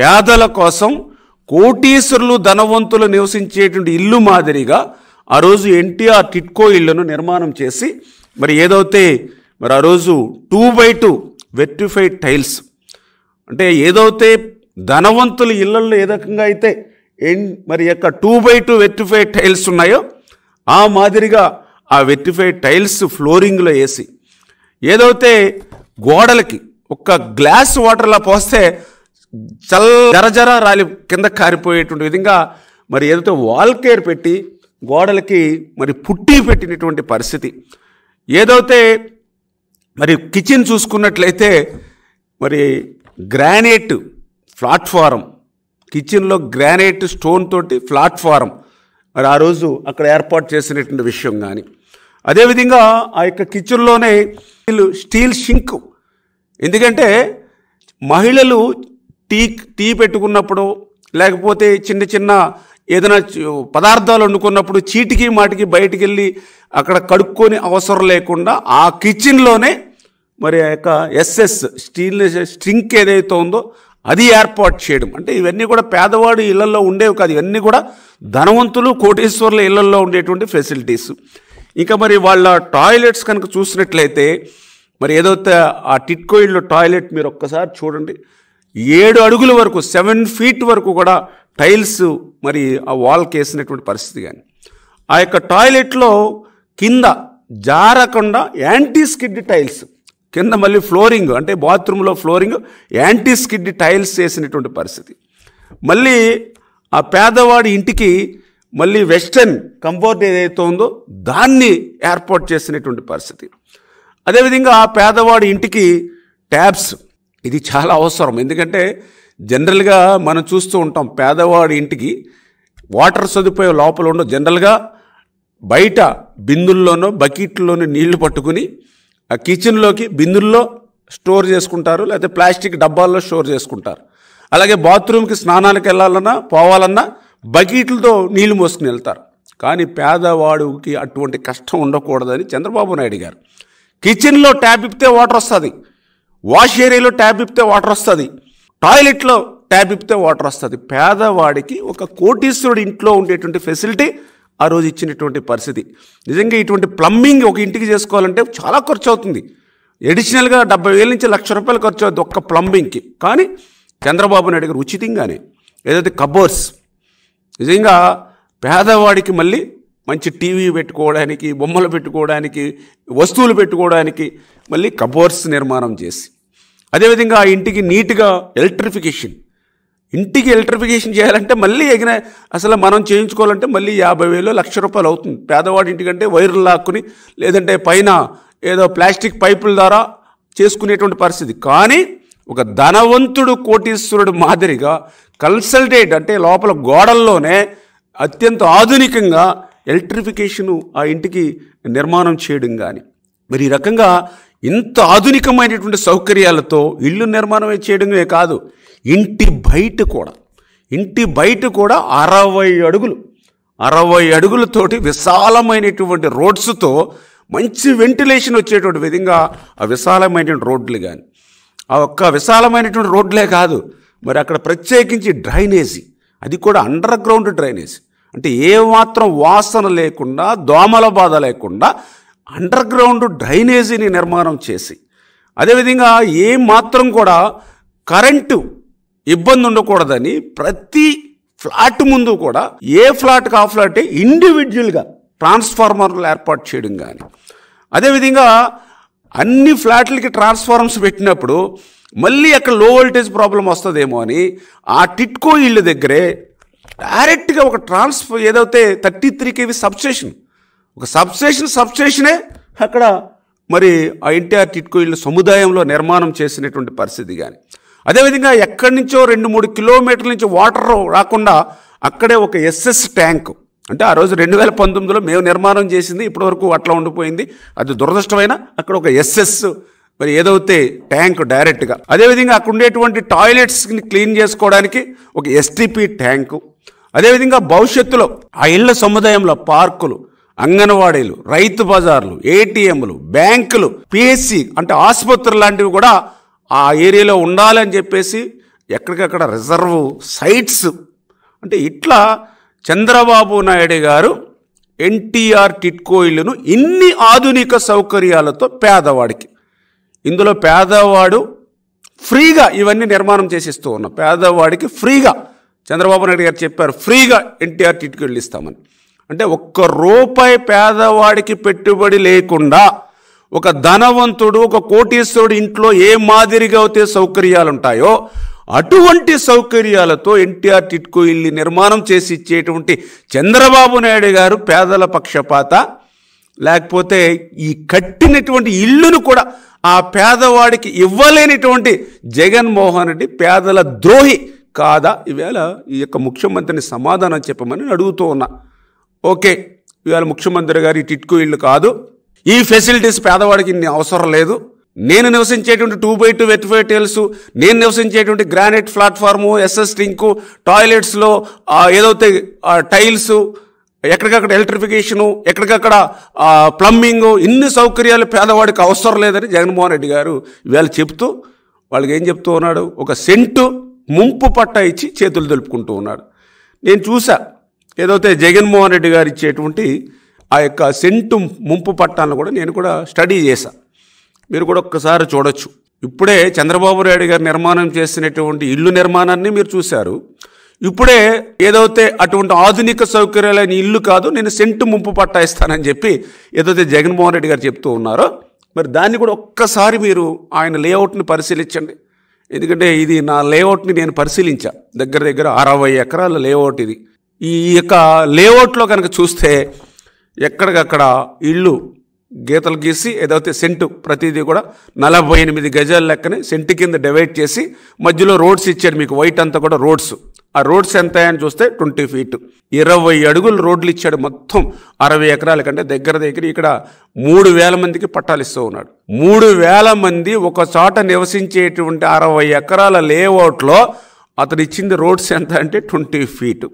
పేదల కోసం కోటీశ్వరులు ధనవంతులు నివసించేటువంటి ఇల్లు మాదిరిగా ఆ రోజు ఎన్టీఆర్ టిట్కో ఇళ్లను నిర్మాణం చేసి మరి ఏదైతే మరి ఆ రోజు two by two vitrified tiles అంటే ఏదైతే ధనవంతుల ఇళ్లలో ఏ రకంగా అయితే ఎన్ మరి యొక్క two by two vitrified tiles ఉన్నాయో ఆ మాదిరిగా ఆ వెట్టిఫైడ్ టైల్స్ ఫ్లోరింగ్లో వేసి ఏదైతే గోడలకి ఒక్క గ్లాస్ వాటర్లా పోస్తే చల్ జరజర రాలి కింద కారిపోయేటువంటి విధంగా మరి వాల్ వాల్కేర్ పెట్టి గోడలకి మరి పుట్టి పెట్టినటువంటి పరిస్థితి ఏదైతే మరి కిచెన్ చూసుకున్నట్లయితే మరి గ్రానైట్ ప్లాట్ఫారం కిచెన్లో గ్రానైట్ స్టోన్ తోటి ప్లాట్ఫారం మరి ఆ రోజు అక్కడ ఏర్పాటు చేసినటువంటి విషయం కానీ అదేవిధంగా ఆ యొక్క కిచెన్లోనే వీళ్ళు స్టీల్ షింక్ ఎందుకంటే మహిళలు టీ టీ పెట్టుకున్నప్పుడు లేకపోతే చిన్న చిన్న ఏదైనా పదార్థాలు వండుకున్నప్పుడు చీటికి మాటికి బయటికి వెళ్ళి అక్కడ కడుక్కొని అవసరం లేకుండా ఆ కిచెన్లోనే మరి ఆ యొక్క ఎస్ఎస్ స్టీల్ స్ట్రింక్ ఏదైతే ఉందో అది ఏర్పాటు చేయడం అంటే ఇవన్నీ కూడా పేదవాడు ఇళ్లలో ఉండేవి కాదు ఇవన్నీ కూడా ధనవంతులు కోటేశ్వర్ల ఇళ్లలో ఉండేటువంటి ఫెసిలిటీస్ ఇంకా మరి వాళ్ళ టాయిలెట్స్ కనుక చూసినట్లయితే మరి ఏదైతే ఆ టిట్కో ఇళ్ళు టాయిలెట్ మీరు ఒక్కసారి చూడండి ఏడు అడుగుల వరకు సెవెన్ ఫీట్ వరకు కూడా టైల్స్ మరి ఆ వాల్కి వేసినటువంటి పరిస్థితి కానీ ఆ యొక్క టాయిలెట్లో కింద జారకుండా యాంటీ స్కిడ్ టైల్స్ కింద మళ్ళీ ఫ్లోరింగ్ అంటే బాత్రూంలో ఫ్లోరింగ్ యాంటీ స్కిడ్ టైల్స్ వేసినటువంటి పరిస్థితి మళ్ళీ ఆ పేదవాడి ఇంటికి మళ్ళీ వెస్టర్న్ కంఫర్ట్ ఏదైతే ఉందో దాన్ని ఏర్పాటు చేసినటువంటి పరిస్థితి అదేవిధంగా ఆ పేదవాడి ఇంటికి ట్యాబ్స్ ఇది చాలా అవసరం ఎందుకంటే జనరల్గా మనం చూస్తూ ఉంటాం పేదవాడి ఇంటికి వాటర్ సదుపాయం లోపల ఉండవు జనరల్గా బయట బిందుల్లోనో బకెట్లోనో నీళ్లు పట్టుకుని ఆ కిచెన్లోకి బిందుల్లో స్టోర్ చేసుకుంటారు లేకపోతే ప్లాస్టిక్ డబ్బాల్లో స్టోర్ చేసుకుంటారు అలాగే బాత్రూమ్కి స్నానానికి వెళ్ళాలన్నా పోవాలన్నా బకెట్లతో నీళ్లు మోసుకుని వెళ్తారు కానీ పేదవాడికి అటువంటి కష్టం ఉండకూడదని చంద్రబాబు నాయుడు గారు కిచెన్లో ట్యాప్ ఇప్పితే వాటర్ వస్తుంది వాష్ ఏరియాలో ట్యాబ్ ఇప్పితే వాటర్ వస్తుంది టాయిలెట్లో ట్యాబ్ ఇప్పితే వాటర్ వస్తుంది పేదవాడికి ఒక కోటీశ్వరుడు ఇంట్లో ఉండేటువంటి ఫెసిలిటీ ఆ రోజు ఇచ్చినటువంటి పరిస్థితి నిజంగా ఇటువంటి ప్లంబింగ్ ఒక ఇంటికి చేసుకోవాలంటే చాలా ఖర్చు అవుతుంది ఎడిషనల్గా డెబ్బై వేల నుంచి లక్ష రూపాయలు ఖర్చు అవుతుంది ఒక్క ప్లంబింగ్కి కానీ చంద్రబాబు నాయుడు గారు ఉచితంగానే ఏదైతే కబోర్స్ నిజంగా పేదవాడికి మళ్ళీ మంచి టీవీ పెట్టుకోవడానికి బొమ్మలు పెట్టుకోవడానికి వస్తువులు పెట్టుకోవడానికి మళ్ళీ కబోర్డ్స్ నిర్మాణం చేసి అదేవిధంగా ఆ ఇంటికి నీట్గా ఎలక్ట్రిఫికేషన్ ఇంటికి ఎలక్ట్రిఫికేషన్ చేయాలంటే మళ్ళీ ఎగిన అసలు మనం చేయించుకోవాలంటే మళ్ళీ యాభై వేలు లక్ష రూపాయలు అవుతుంది పేదవాడి ఇంటికంటే వైర్లు లాక్కుని లేదంటే పైన ఏదో ప్లాస్టిక్ పైపుల ద్వారా చేసుకునేటువంటి పరిస్థితి కానీ ఒక ధనవంతుడు కోటీశ్వరుడు మాదిరిగా కన్సల్టేట్ అంటే లోపల గోడల్లోనే అత్యంత ఆధునికంగా ఎలక్ట్రిఫికేషను ఆ ఇంటికి నిర్మాణం చేయడం కానీ మరి ఈ రకంగా ఇంత ఆధునికమైనటువంటి సౌకర్యాలతో ఇల్లు నిర్మాణం చేయడమే కాదు ఇంటి బయట కూడా ఇంటి బయట కూడా అరవై అడుగులు అరవై అడుగులతోటి విశాలమైనటువంటి రోడ్స్తో మంచి వెంటిలేషన్ వచ్చేటువంటి విధంగా ఆ విశాలమైనటువంటి రోడ్లు కానీ ఆ ఒక్క విశాలమైనటువంటి రోడ్లే కాదు మరి అక్కడ ప్రత్యేకించి డ్రైనేజీ అది కూడా అండర్ గ్రౌండ్ డ్రైనేజీ అంటే ఏ మాత్రం వాసన లేకుండా దోమల బాధ లేకుండా అండర్ గ్రౌండ్ డ్రైనేజీని నిర్మాణం చేసి అదేవిధంగా ఏ మాత్రం కూడా కరెంటు ఇబ్బంది ఉండకూడదని ప్రతి ఫ్లాట్ ముందు కూడా ఏ ఫ్లాట్కి ఆ ఫ్లాట్ ఇండివిజువల్గా ట్రాన్స్ఫార్మర్లు ఏర్పాటు చేయడం కానీ అదేవిధంగా అన్ని ఫ్లాట్లకి ట్రాన్స్ఫార్మర్స్ పెట్టినప్పుడు మళ్ళీ అక్కడ లో వోల్టేజ్ ప్రాబ్లం వస్తుందేమో అని ఆ టిట్కో ఇళ్ళ దగ్గరే డైరెక్ట్గా ఒక ట్రాన్స్ఫర్ ఏదైతే థర్టీ త్రీ కేవీ సబ్స్టేషన్ ఒక సబ్స్టేషన్ సబ్స్టేషనే అక్కడ మరి ఆ ఎన్టీఆర్ టిట్కో సముదాయంలో నిర్మాణం చేసినటువంటి పరిస్థితి కానీ అదేవిధంగా ఎక్కడి నుంచో రెండు మూడు కిలోమీటర్ల నుంచి వాటర్ రాకుండా అక్కడే ఒక ఎస్ఎస్ ట్యాంక్ అంటే ఆ రోజు రెండు వేల పంతొమ్మిదిలో మేము నిర్మాణం చేసింది ఇప్పటివరకు అట్లా ఉండిపోయింది అది దురదృష్టమైన అక్కడ ఒక ఎస్ఎస్ మరి ఏదైతే ట్యాంక్ డైరెక్ట్గా అదేవిధంగా అక్కడ ఉండేటువంటి టాయిలెట్స్ని క్లీన్ చేసుకోవడానికి ఒక ఎస్టీపీ ట్యాంకు అదేవిధంగా భవిష్యత్తులో ఆ ఇళ్ల సముదాయంలో పార్కులు అంగన్వాడీలు రైతు బజార్లు ఏటీఎంలు బ్యాంకులు పిఎస్సి అంటే ఆసుపత్రులు లాంటివి కూడా ఆ ఏరియాలో ఉండాలని చెప్పేసి ఎక్కడికక్కడ రిజర్వ్ సైట్స్ అంటే ఇట్లా చంద్రబాబు నాయుడు గారు ఎన్టీఆర్ టిట్కో ఇన్ని ఆధునిక సౌకర్యాలతో పేదవాడికి ఇందులో పేదవాడు ఫ్రీగా ఇవన్నీ నిర్మాణం చేసిస్తూ ఉన్నాం పేదవాడికి ఫ్రీగా చంద్రబాబు నాయుడు గారు చెప్పారు ఫ్రీగా ఎన్టీఆర్ టీట్కి వెళ్ళిస్తామని అంటే ఒక్క రూపాయి పేదవాడికి పెట్టుబడి లేకుండా ఒక ధనవంతుడు ఒక కోటీశ్వరుడు ఇంట్లో ఏ మాదిరిగా అయితే సౌకర్యాలు ఉంటాయో అటువంటి సౌకర్యాలతో ఎన్టీఆర్ టిట్కో ఇల్లు నిర్మాణం చేసి ఇచ్చేటువంటి చంద్రబాబు నాయుడు గారు పేదల పక్షపాత లేకపోతే ఈ కట్టినటువంటి ఇల్లును కూడా ఆ పేదవాడికి ఇవ్వలేనిటువంటి జగన్మోహన్ రెడ్డి పేదల ద్రోహి కాదా ఈవేళ ఈ యొక్క ముఖ్యమంత్రిని సమాధానం చెప్పమని అడుగుతూ ఉన్నా ఓకే ఇవాళ ముఖ్యమంత్రి గారి టిట్కో ఇళ్ళు కాదు ఈ ఫెసిలిటీస్ పేదవాడికి ఇన్ని అవసరం లేదు నేను నివసించేటువంటి two by two vitrified tiles నేను నివసించేటువంటి గ్రానైట్ ప్లాట్ఫార్ము ఎస్ఎస్ టింకు టాయిలెట్స్లో ఏదైతే టైల్స్ ఎక్కడికక్కడ ఎలక్ట్రిఫికేషను ఎక్కడికక్కడ ప్లంబింగు ఇన్ని సౌకర్యాలు పేదవాడికి అవసరం లేదని జగన్మోహన్ రెడ్డి గారు ఇవాళ చెప్తూ వాళ్ళకి ఏం చెప్తూ ఉన్నాడు ఒక సెంటు ముంపు పట్ట ఇచ్చి చేతులు తెలుపుకుంటూ ఉన్నాడు నేను చూసా ఏదైతే జగన్మోహన్ రెడ్డి గారు ఇచ్చేటువంటి ఆ యొక్క సెంటు ముంపు పట్టాలను కూడా నేను కూడా స్టడీ చేశా మీరు కూడా ఒక్కసారి చూడొచ్చు ఇప్పుడే చంద్రబాబు నాయుడు గారు నిర్మాణం చేసినటువంటి ఇల్లు నిర్మాణాన్ని మీరు చూశారు ఇప్పుడే ఏదైతే అటువంటి ఆధునిక సౌకర్యాలైన ఇల్లు కాదు నేను సెంటు ముంపు పట్టా ఇస్తానని చెప్పి ఏదైతే జగన్మోహన్ రెడ్డి గారు చెప్తూ ఉన్నారో మరి దాన్ని కూడా ఒక్కసారి మీరు ఆయన లేఅవుట్ని పరిశీలించండి ఎందుకంటే ఇది నా లేఅవుట్ని నేను పరిశీలించా దగ్గర దగ్గర అరవై ఎకరాల లేఅవుట్ ఇది ఈ యొక్క లేఅవుట్లో కనుక చూస్తే ఎక్కడికక్కడ ఇళ్ళు గీతలు గీసి ఏదైతే సెంటు ప్రతిదీ కూడా నలభై ఎనిమిది గజాల లెక్కనే సెంటు కింద డివైడ్ చేసి మధ్యలో రోడ్స్ ఇచ్చాడు మీకు వైట్ అంతా కూడా రోడ్స్ ఆ రోడ్స్ ఎంత అని చూస్తే ట్వంటీ ఫీట్ ఇరవై అడుగులు రోడ్లు ఇచ్చాడు మొత్తం అరవై ఎకరాల కంటే దగ్గర దగ్గర ఇక్కడ మూడు వేల మందికి పట్టాలు ఇస్తూ ఉన్నాడు మూడు వేల మంది ఒక చోట నివసించేటువంటి అరవై ఎకరాల లేఅవుట్లో అతనిచ్చింది రోడ్స్ ఎంత అంటే ట్వంటీ ఫీటు